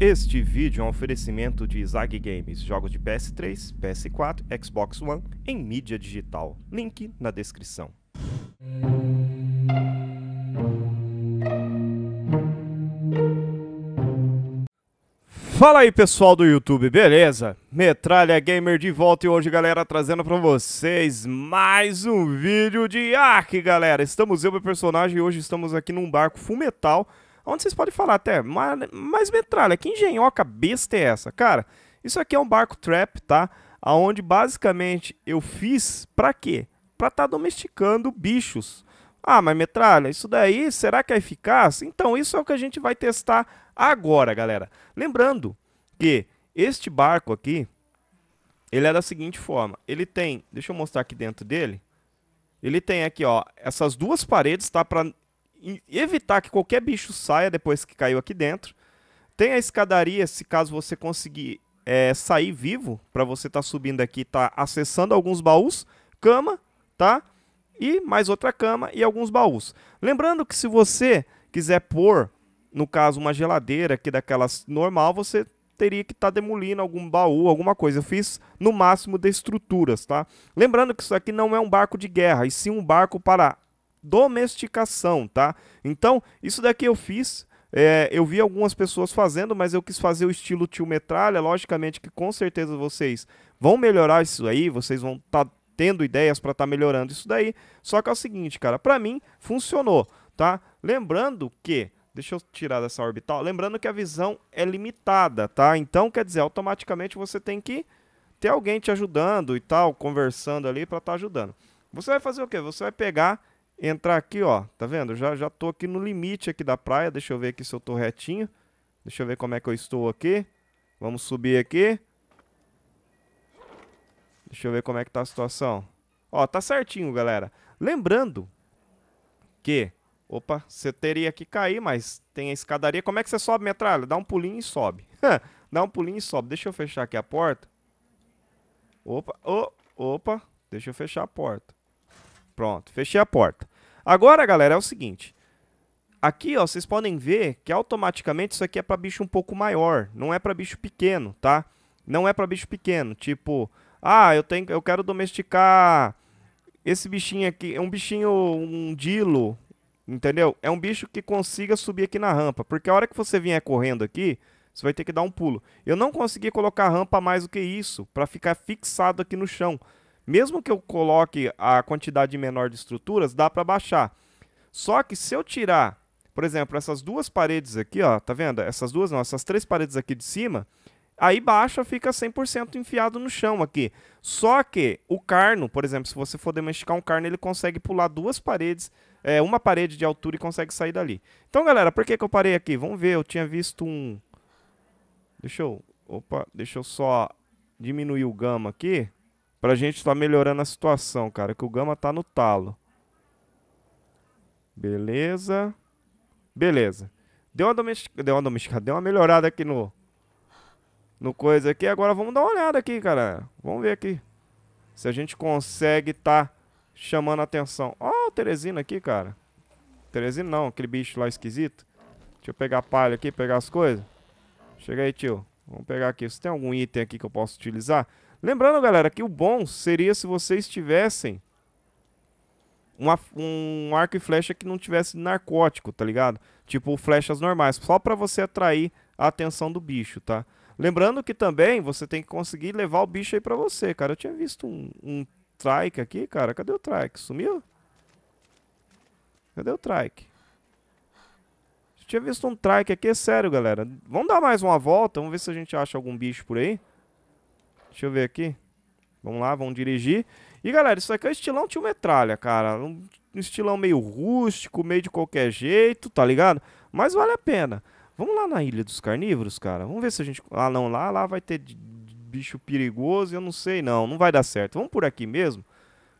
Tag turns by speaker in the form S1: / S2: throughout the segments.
S1: Este vídeo é um oferecimento de Zag Games, jogos de PS3, PS4, Xbox One em mídia digital. Link na descrição. Fala aí pessoal do YouTube, beleza? Metralha Gamer de volta e hoje, galera, trazendo pra vocês mais um vídeo de Ark, galera. Estamos eu, meu personagem, e hoje estamos aqui num barco full metal Onde vocês podem falar até, mais metralha, que engenhoca besta é essa? Cara, isso aqui é um barco trap, tá? Aonde basicamente eu fiz para quê? Para estar tá domesticando bichos. Ah, mas metralha, isso daí será que é eficaz? Então, isso é o que a gente vai testar agora, galera. Lembrando que este barco aqui, ele é da seguinte forma. Ele tem, deixa eu mostrar aqui dentro dele. Ele tem aqui, ó, essas duas paredes, tá? Para evitar que qualquer bicho saia depois que caiu aqui dentro. Tem a escadaria, se caso você conseguir é, sair vivo, para você estar tá subindo aqui, tá acessando alguns baús, cama, tá? E mais outra cama e alguns baús. Lembrando que se você quiser pôr, no caso, uma geladeira aqui daquelas normal, você teria que estar tá demolindo algum baú, alguma coisa. Eu fiz no máximo de estruturas, tá? Lembrando que isso aqui não é um barco de guerra, e sim um barco para domesticação, tá? Então, isso daqui eu fiz. É, eu vi algumas pessoas fazendo, mas eu quis fazer o estilo tio metralha. Logicamente que com certeza vocês vão melhorar isso aí, vocês vão estar tá tendo ideias para estar tá melhorando isso daí. Só que é o seguinte, cara, para mim funcionou, tá? Lembrando que Deixa eu tirar dessa orbital. Lembrando que a visão é limitada, tá? Então, quer dizer, automaticamente você tem que ter alguém te ajudando e tal, conversando ali para estar tá ajudando. Você vai fazer o quê? Você vai pegar entrar aqui, ó, tá vendo? Já, já tô aqui no limite aqui da praia, deixa eu ver aqui se eu tô retinho. Deixa eu ver como é que eu estou aqui. Vamos subir aqui. Deixa eu ver como é que tá a situação. Ó, tá certinho, galera. Lembrando que... Opa, você teria que cair, mas tem a escadaria. Como é que você sobe, metralha? Dá um pulinho e sobe. Dá um pulinho e sobe. Deixa eu fechar aqui a porta. Opa, oh, opa. Deixa eu fechar a porta. Pronto, fechei a porta. Agora, galera, é o seguinte. Aqui, ó, vocês podem ver que automaticamente isso aqui é para bicho um pouco maior, não é para bicho pequeno, tá? Não é para bicho pequeno, tipo, ah, eu tenho, eu quero domesticar esse bichinho aqui, é um bichinho um dilo, entendeu? É um bicho que consiga subir aqui na rampa, porque a hora que você vier correndo aqui, você vai ter que dar um pulo. Eu não consegui colocar rampa mais do que isso para ficar fixado aqui no chão. Mesmo que eu coloque a quantidade menor de estruturas, dá para baixar. Só que se eu tirar, por exemplo, essas duas paredes aqui, ó, tá vendo? Essas duas, não, essas três paredes aqui de cima, aí baixa fica 100% enfiado no chão aqui. Só que o carno, por exemplo, se você for domesticar um carno, ele consegue pular duas paredes, é, uma parede de altura e consegue sair dali. Então, galera, por que, que eu parei aqui? Vamos ver, eu tinha visto um... Deixa eu... Opa, deixa eu só diminuir o gama aqui. Pra gente estar tá melhorando a situação, cara. Que o Gama tá no talo. Beleza. Beleza. Deu uma domesticada, deu uma domesticada, deu uma melhorada aqui no... No coisa aqui. Agora vamos dar uma olhada aqui, cara. Vamos ver aqui. Se a gente consegue tá chamando atenção. Ó oh, o Teresina aqui, cara. Teresina não, aquele bicho lá esquisito. Deixa eu pegar a palha aqui, pegar as coisas. Chega aí, tio. Vamos pegar aqui. Se tem algum item aqui que eu posso utilizar... Lembrando, galera, que o bom seria se vocês tivessem uma, um arco e flecha que não tivesse narcótico, tá ligado? Tipo flechas normais, só para você atrair a atenção do bicho, tá? Lembrando que também você tem que conseguir levar o bicho aí pra você, cara. Eu tinha visto um, um trike aqui, cara. Cadê o trike? Sumiu? Cadê o trike? Eu tinha visto um trike aqui, é sério, galera. Vamos dar mais uma volta, vamos ver se a gente acha algum bicho por aí. Deixa eu ver aqui. Vamos lá, vamos dirigir. E galera, isso aqui é um estilão tio metralha, cara. Um estilão meio rústico, meio de qualquer jeito, tá ligado? Mas vale a pena. Vamos lá na Ilha dos Carnívoros, cara. Vamos ver se a gente. Ah, não, lá, lá vai ter bicho perigoso. Eu não sei, não. Não vai dar certo. Vamos por aqui mesmo.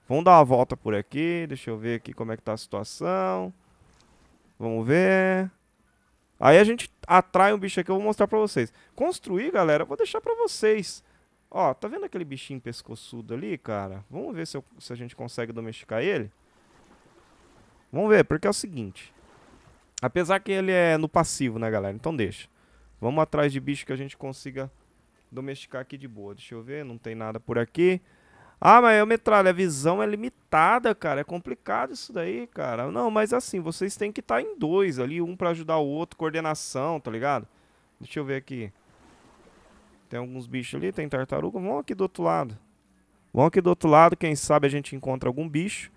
S1: Vamos dar uma volta por aqui. Deixa eu ver aqui como é que tá a situação. Vamos ver. Aí a gente atrai um bicho aqui. Eu vou mostrar pra vocês. Construir, galera, eu vou deixar pra vocês. Ó, tá vendo aquele bichinho pescoçudo ali, cara? Vamos ver se, eu, se a gente consegue domesticar ele. Vamos ver, porque é o seguinte. Apesar que ele é no passivo, né, galera? Então deixa. Vamos atrás de bicho que a gente consiga domesticar aqui de boa. Deixa eu ver, não tem nada por aqui. Ah, mas o metralha, a visão é limitada, cara. É complicado isso daí, cara. Não, mas assim, vocês têm que estar tá em dois ali, um para ajudar o outro, coordenação, tá ligado? Deixa eu ver aqui. Tem alguns bichos ali, tem tartaruga. Vamos aqui do outro lado. Vamos aqui do outro lado, quem sabe a gente encontra algum bicho.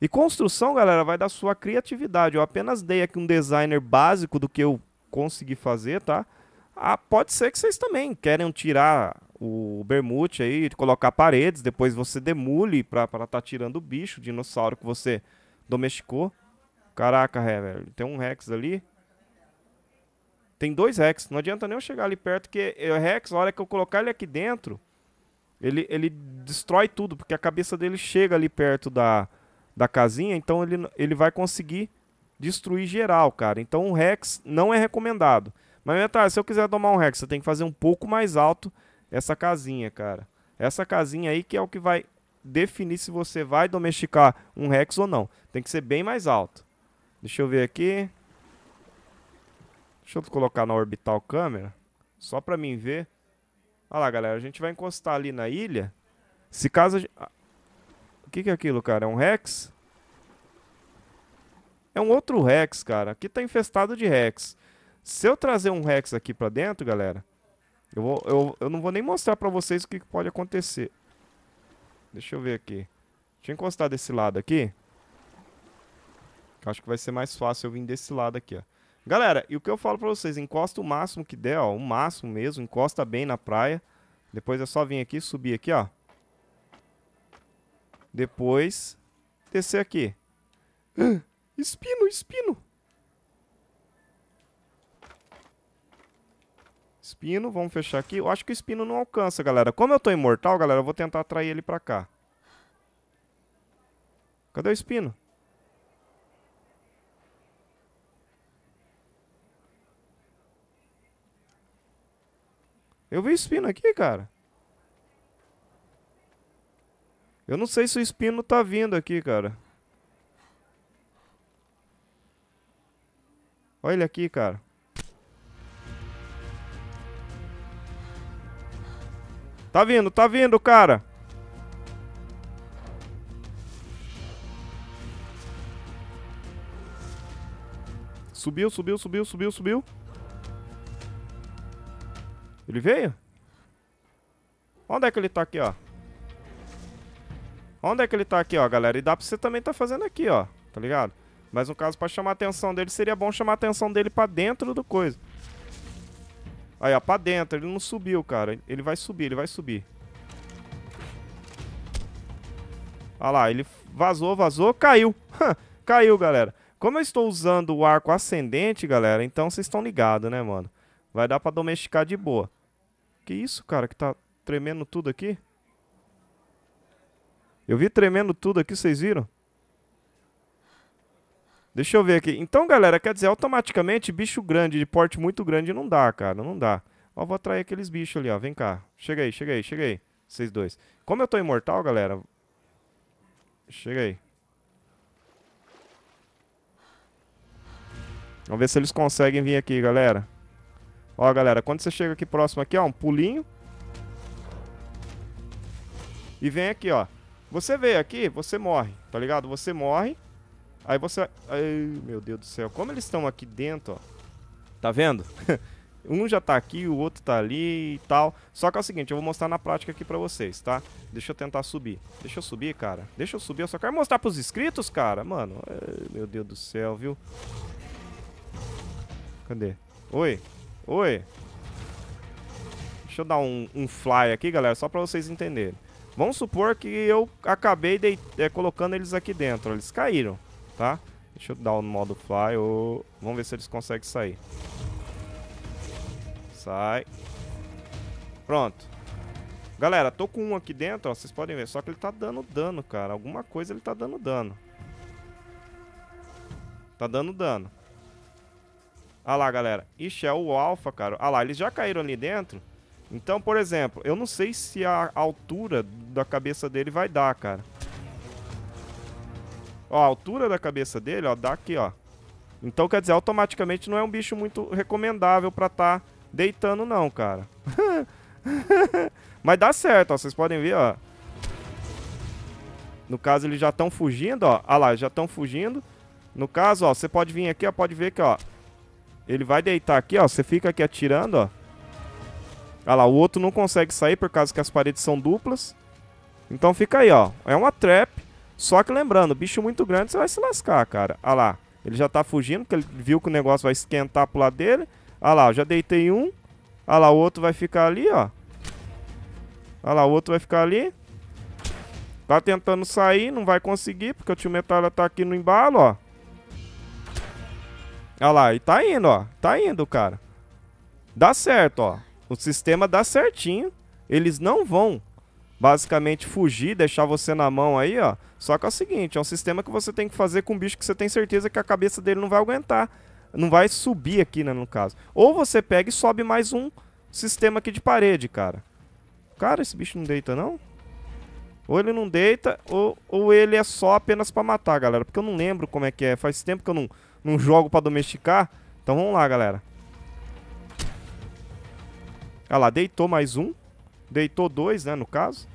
S1: E construção, galera, vai da sua criatividade. Eu apenas dei aqui um designer básico do que eu consegui fazer, tá? Ah, pode ser que vocês também querem tirar o bermute aí, colocar paredes, depois você demule pra estar tá tirando o bicho, o dinossauro que você domesticou. Caraca, é, velho. Tem um Rex ali. Tem dois Rex. Não adianta nem eu chegar ali perto, que o é Rex, a hora que eu colocar ele aqui dentro, ele, ele destrói tudo, porque a cabeça dele chega ali perto da, da casinha, então ele, ele vai conseguir destruir geral, cara. Então o Rex não é recomendado. Mas tá, se eu quiser tomar um Rex, você tem que fazer um pouco mais alto essa casinha, cara. Essa casinha aí que é o que vai definir se você vai domesticar um Rex ou não. Tem que ser bem mais alto. Deixa eu ver aqui. Deixa eu colocar na orbital câmera, só para mim ver. Olha lá, galera, a gente vai encostar ali na ilha. Se caso... Ah, o que, que é aquilo, cara? É um Rex? É um outro Rex, cara. Aqui tá infestado de Rex. Se eu trazer um Rex aqui pra dentro, galera, eu, vou, eu, eu não vou nem mostrar pra vocês o que, que pode acontecer. Deixa eu ver aqui. Deixa eu encostar desse lado aqui. Acho que vai ser mais fácil eu vir desse lado aqui, ó. Galera, e o que eu falo para vocês, encosta o máximo que der, ó, o máximo mesmo, encosta bem na praia. Depois é só vir aqui, subir aqui, ó. Depois, descer aqui. espino, espino. Espino, vamos fechar aqui. Eu acho que o espino não alcança, galera. Como eu tô imortal, galera, eu vou tentar atrair ele pra cá. Cadê o espino? Eu vi espino aqui, cara. Eu não sei se o espino tá vindo aqui, cara. Olha ele aqui, cara. Tá vindo, tá vindo, cara. Subiu, subiu, subiu, subiu, subiu. Ele veio? Onde é que ele tá aqui, ó? Onde é que ele tá aqui, ó, galera? E dá pra você também tá fazendo aqui, ó. Tá ligado? Mas no caso, pra chamar a atenção dele, seria bom chamar a atenção dele pra dentro do coisa. Aí, ó, pra dentro. Ele não subiu, cara. Ele vai subir, ele vai subir. Olha lá, ele vazou, vazou, caiu. caiu, galera. Como eu estou usando o arco ascendente, galera, então vocês estão ligados, né, mano? Vai dar pra domesticar de boa. Que isso, cara, que tá tremendo tudo aqui? Eu vi tremendo tudo aqui, vocês viram? Deixa eu ver aqui. Então, galera, quer dizer, automaticamente, bicho grande, de porte muito grande, não dá, cara, não dá. Ó, vou atrair aqueles bichos ali, ó, vem cá. Chega aí, chega aí, chega aí, vocês dois. Como eu tô imortal, galera... Chega aí. Vamos ver se eles conseguem vir aqui, galera. Ó, galera, quando você chega aqui próximo aqui, ó, um pulinho. E vem aqui, ó. Você veio aqui, você morre, tá ligado? Você morre. Aí você... Ai, meu Deus do céu. Como eles estão aqui dentro, ó. Tá vendo? um já tá aqui, o outro tá ali e tal. Só que é o seguinte, eu vou mostrar na prática aqui pra vocês, tá? Deixa eu tentar subir. Deixa eu subir, cara. Deixa eu subir. Eu só quero mostrar pros inscritos, cara. Mano, ai, meu Deus do céu, viu? Cadê? Oi? Oi. Deixa eu dar um, um fly aqui, galera, só pra vocês entenderem. Vamos supor que eu acabei de, é, colocando eles aqui dentro. Eles caíram, tá? Deixa eu dar um modo fly. Ou... Vamos ver se eles conseguem sair. Sai. Pronto. Galera, tô com um aqui dentro, ó. Vocês podem ver. Só que ele tá dando dano, cara. Alguma coisa ele tá dando dano. Tá dando dano. Olha lá, galera. Ixi, é o alfa, cara. Olha lá, eles já caíram ali dentro. Então, por exemplo, eu não sei se a altura da cabeça dele vai dar, cara. Ó, a altura da cabeça dele, ó, dá aqui, ó. Então, quer dizer, automaticamente não é um bicho muito recomendável pra tá deitando, não, cara. Mas dá certo, ó. Vocês podem ver, ó. No caso, eles já estão fugindo, ó. Olha lá, já estão fugindo. No caso, ó, você pode vir aqui, ó. Pode ver que, ó. Ele vai deitar aqui, ó. Você fica aqui atirando, ó. Olha lá, o outro não consegue sair por causa que as paredes são duplas. Então fica aí, ó. É uma trap. Só que lembrando, bicho muito grande, você vai se lascar, cara. Olha lá. Ele já tá fugindo, porque ele viu que o negócio vai esquentar pro lado dele. Olha lá, eu já deitei um. Olha lá, o outro vai ficar ali, ó. Olha lá, o outro vai ficar ali. Tá tentando sair, não vai conseguir, porque o tio Metalha tá aqui no embalo, ó. Olha lá, e tá indo, ó. Tá indo, cara. Dá certo, ó. O sistema dá certinho. Eles não vão, basicamente, fugir, deixar você na mão aí, ó. Só que é o seguinte, é um sistema que você tem que fazer com um bicho que você tem certeza que a cabeça dele não vai aguentar. Não vai subir aqui, né, no caso. Ou você pega e sobe mais um sistema aqui de parede, cara. Cara, esse bicho não deita, não? Ou ele não deita, ou, ou ele é só apenas pra matar, galera. Porque eu não lembro como é que é. Faz tempo que eu não, não jogo pra domesticar. Então vamos lá, galera. Olha lá, deitou mais um. Deitou dois, né, no caso.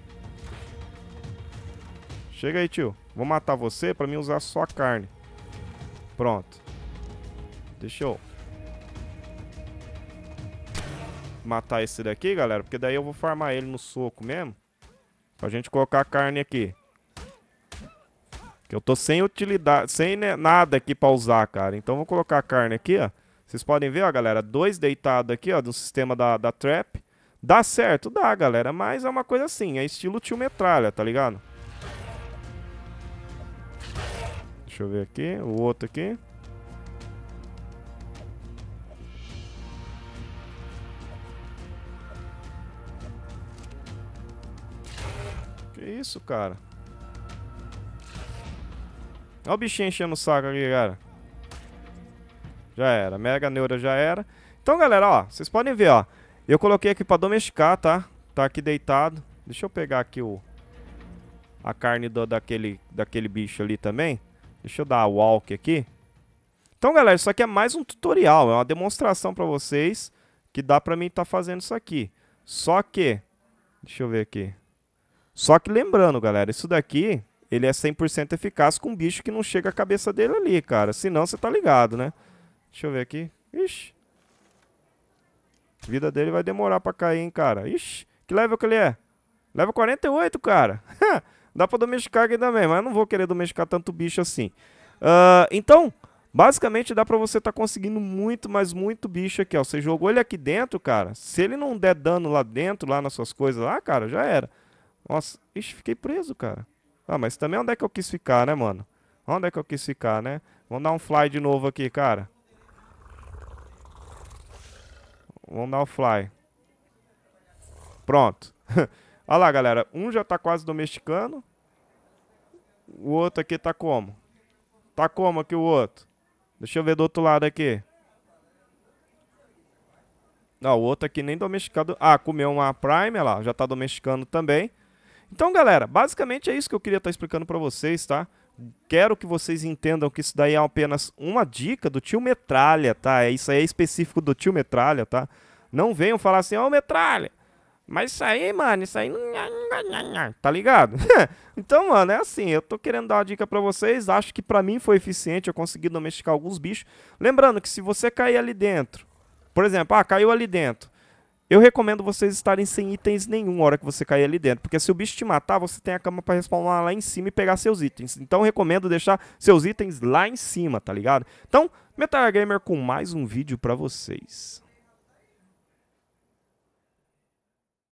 S1: Chega aí, tio. Vou matar você pra mim usar só a carne. Pronto. Deixa eu... Matar esse daqui, galera. Porque daí eu vou farmar ele no soco mesmo. Pra gente colocar a carne aqui. Que eu tô sem utilidade, sem né, nada aqui pra usar, cara. Então vou colocar a carne aqui, ó. Vocês podem ver, ó, galera, dois deitados aqui, ó, do sistema da, da trap. Dá certo? Dá, galera, mas é uma coisa assim, é estilo tio metralha, tá ligado? Deixa eu ver aqui, o outro aqui. Que isso, cara? Olha o bichinho enchendo o saco aqui, cara. Já era. Mega neura já era. Então, galera, ó. Vocês podem ver, ó. Eu coloquei aqui pra domesticar, tá? Tá aqui deitado. Deixa eu pegar aqui o... A carne do, daquele, daquele bicho ali também. Deixa eu dar a walk aqui. Então, galera, isso aqui é mais um tutorial. É uma demonstração pra vocês que dá pra mim estar tá fazendo isso aqui. Só que... Deixa eu ver aqui. Só que lembrando, galera, isso daqui ele é 100% eficaz com um bicho que não chega a cabeça dele ali, cara. Se não, você tá ligado, né? Deixa eu ver aqui. Ixi. A vida dele vai demorar pra cair, hein, cara. Ixi. Que level que ele é? Level 48, cara. Dá pra domesticar aqui também, mas eu não vou querer domesticar tanto bicho assim. Uh, então, basicamente dá pra você tá conseguindo muito, mas muito bicho aqui, ó. Você jogou ele aqui dentro, cara. Se ele não der dano lá dentro, lá nas suas coisas lá, cara, já era. Nossa, ixi, fiquei preso, cara. Ah, mas também onde é que eu quis ficar, né, mano? Onde é que eu quis ficar, né? Vamos dar um fly de novo aqui, cara. Vamos dar o um fly. Pronto. Olha lá, galera. Um já tá quase domesticando. O outro aqui tá como? Tá como aqui o outro? Deixa eu ver do outro lado aqui. Não, o outro aqui nem domesticado. Ah, comeu uma Prime, olha lá. Já tá domesticando também. Então, galera, basicamente é isso que eu queria estar tá explicando para vocês, tá? Quero que vocês entendam que isso daí é apenas uma dica do tio Metralha, tá? É isso aí é específico do tio Metralha, tá? Não venham falar assim, ó, oh, Metralha, mas isso aí, mano, isso aí. É, é, tá ligado? então, mano, é assim. Eu tô querendo dar uma dica pra vocês. Acho que pra mim foi eficiente. Eu consegui domesticar alguns bichos. Lembrando que se você cair ali dentro, por exemplo, ah, caiu ali dentro. Eu recomendo vocês estarem sem itens nenhum na hora que você cair ali dentro, porque se o bicho te matar, você tem a cama para respawnar lá em cima e pegar seus itens. Então recomendo deixar seus itens lá em cima, tá ligado? Então, Metal Gamer com mais um vídeo para vocês.